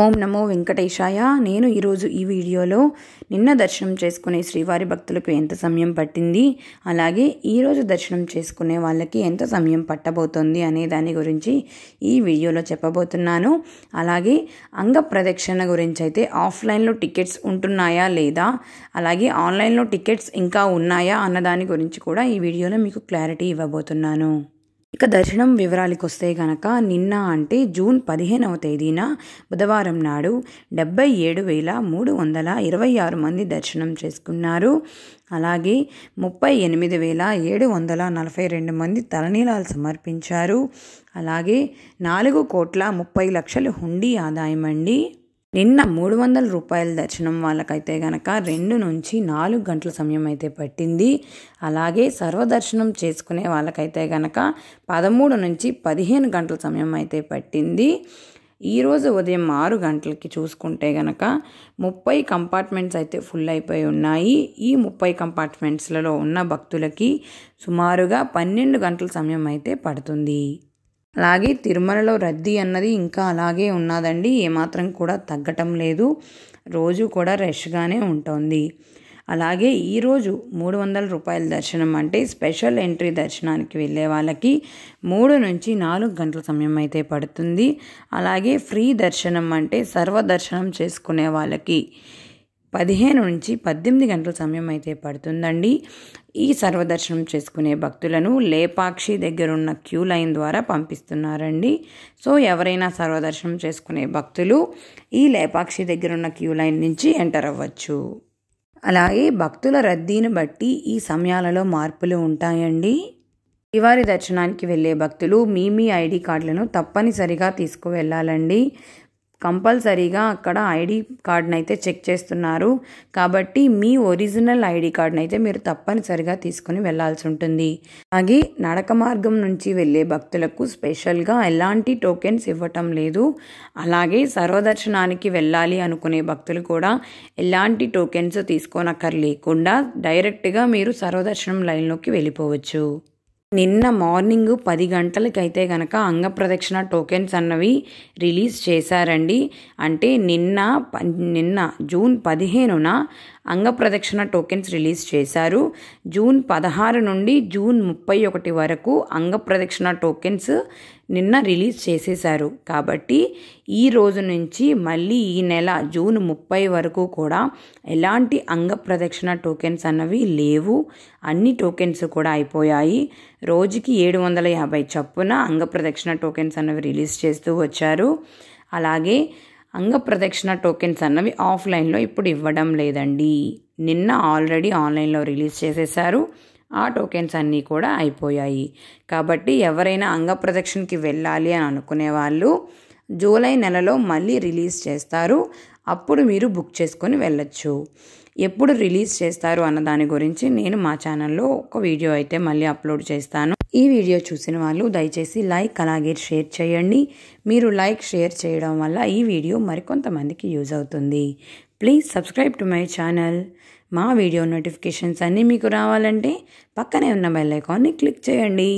ఓం నమో వెంకటేశాయ నేను ఈరోజు ఈ వీడియోలో నిన్న దర్శనం చేసుకునే శ్రీవారి భక్తులకు ఎంత సమయం పట్టింది అలాగే ఈరోజు దర్శనం చేసుకునే వాళ్ళకి ఎంత సమయం పట్టబోతోంది అనే దాని గురించి ఈ వీడియోలో చెప్పబోతున్నాను అలాగే అంగ ప్రదక్షిణ గురించి అయితే ఆఫ్లైన్లో టికెట్స్ ఉంటున్నాయా లేదా అలాగే ఆన్లైన్లో టికెట్స్ ఇంకా ఉన్నాయా అన్న దాని గురించి కూడా ఈ వీడియోలో మీకు క్లారిటీ ఇవ్వబోతున్నాను ఇక దర్శనం వివరాలకు వస్తే గనక నిన్న అంటే జూన్ పదిహేనవ తేదీన బుధవారం నాడు డెబ్బై ఏడు వేల మూడు వందల ఇరవై ఆరు మంది దర్శనం చేసుకున్నారు అలాగే ముప్పై ఎనిమిది వేల ఏడు వందల నలభై రెండు మంది తలనీలాలు సమర్పించారు అలాగే నాలుగు కోట్ల ముప్పై లక్షలు హుండీ ఆదాయం అండి నిన్న మూడు వందల రూపాయల దర్శనం వాళ్ళకైతే గనక రెండు నుంచి నాలుగు గంటల సమయం అయితే పట్టింది అలాగే సర్వదర్శనం చేసుకునే వాళ్ళకైతే గనక పదమూడు నుంచి పదిహేను గంటల సమయం అయితే పట్టింది ఈరోజు ఉదయం ఆరు గంటలకి చూసుకుంటే గనక ముప్పై కంపార్ట్మెంట్స్ అయితే ఫుల్ అయిపోయి ఉన్నాయి ఈ ముప్పై కంపార్ట్మెంట్స్లలో ఉన్న భక్తులకి సుమారుగా పన్నెండు గంటల సమయం అయితే పడుతుంది అలాగే తిరుమలలో రద్దీ అన్నది ఇంకా అలాగే ఉన్నదండి ఏమాత్రం కూడా తగ్గటం లేదు రోజు కూడా రష్గానే ఉంటుంది అలాగే ఈరోజు మూడు వందల రూపాయల దర్శనం అంటే స్పెషల్ ఎంట్రీ దర్శనానికి వెళ్ళే వాళ్ళకి మూడు నుంచి నాలుగు గంటల సమయం అయితే పడుతుంది అలాగే ఫ్రీ దర్శనం అంటే సర్వ దర్శనం చేసుకునే వాళ్ళకి పదిహేను నుంచి పద్దెనిమిది గంటల సమయం అయితే పడుతుందండి ఈ సర్వదర్శనం చేసుకునే భక్తులను లేపాక్షి దగ్గర ఉన్న క్యూ లైన్ ద్వారా పంపిస్తున్నారండి సో ఎవరైనా సర్వదర్శనం చేసుకునే భక్తులు ఈ లేపాక్షి దగ్గర ఉన్న క్యూ లైన్ నుంచి ఎంటర్ అవ్వచ్చు అలాగే భక్తుల రద్దీని బట్టి ఈ సమయాలలో మార్పులు ఉంటాయండి శ్రీవారి దర్శనానికి వెళ్ళే భక్తులు మీ మీ ఐడి కార్డులను తప్పనిసరిగా తీసుకువెళ్ళాలండి కంపల్సరీగా అక్కడ ఐడి కార్డ్ని అయితే చెక్ చేస్తున్నారు కాబట్టి మీ ఒరిజినల్ ఐడి కార్డ్ని అయితే మీరు తప్పనిసరిగా తీసుకుని వెళ్లాల్సి ఉంటుంది అలాగే నడక మార్గం నుంచి వెళ్ళే భక్తులకు స్పెషల్గా ఎలాంటి టోకెన్స్ ఇవ్వటం లేదు అలాగే సర్వదర్శనానికి వెళ్ళాలి అనుకునే భక్తులు కూడా ఎలాంటి టోకెన్స్ తీసుకోనక్కర్లేకుండా డైరెక్ట్గా మీరు సర్వదర్శనం లైన్లోకి వెళ్ళిపోవచ్చు నిన్న మార్నింగ్ పది గంటలకైతే గనక అంగప్రదక్షిణ టోకెన్స్ అన్నవి రిలీజ్ చేశారండి అంటే నిన్న నిన్న జూన్ పదిహేనున అంగప్రదక్షిణ టోకెన్స్ రిలీజ్ చేశారు జూన్ పదహారు నుండి జూన్ ముప్పై ఒకటి వరకు అంగప్రదక్షిణ టోకెన్స్ నిన్న రిలీజ్ చేసేశారు కాబట్టి ఈ రోజు నుంచి మళ్ళీ ఈ నెల జూన్ ముప్పై వరకు కూడా ఎలాంటి అంగప్రదక్షిణ టోకెన్స్ అన్నవి లేవు అన్ని టోకెన్స్ కూడా అయిపోయాయి రోజుకి ఏడు వందల యాభై చప్పున అంగప్రదక్షిణ టోకెన్స్ అన్నవి రిలీజ్ చేస్తూ వచ్చారు అలాగే అంగప్రదక్షిణ టోకెన్స్ అన్నవి ఆఫ్లైన్లో ఇప్పుడు ఇవ్వడం లేదండి నిన్న ఆల్రెడీ ఆన్లైన్లో రిలీజ్ చేసేశారు ఆ టోకెన్స్ అన్నీ కూడా అయిపోయాయి కాబట్టి ఎవరైనా అంగప్రదక్షిణకి వెళ్ళాలి అని అనుకునే వాళ్ళు జూలై నెలలో మళ్ళీ రిలీజ్ చేస్తారు అప్పుడు మీరు బుక్ చేసుకొని వెళ్ళొచ్చు ఎప్పుడు రిలీజ్ చేస్తారు అన్న దాని గురించి నేను మా ఛానల్లో ఒక వీడియో అయితే మళ్ళీ అప్లోడ్ చేస్తాను ఈ వీడియో చూసిన వాళ్ళు దయచేసి లైక్ అలాగే షేర్ చేయండి మీరు లైక్ షేర్ చేయడం వల్ల ఈ వీడియో మరికొంతమందికి యూజ్ అవుతుంది please subscribe to my channel మా వీడియో నోటిఫికేషన్స్ అన్నీ మీకు రావాలంటే పక్కనే ఉన్న బెల్లైకాన్ని క్లిక్ చేయండి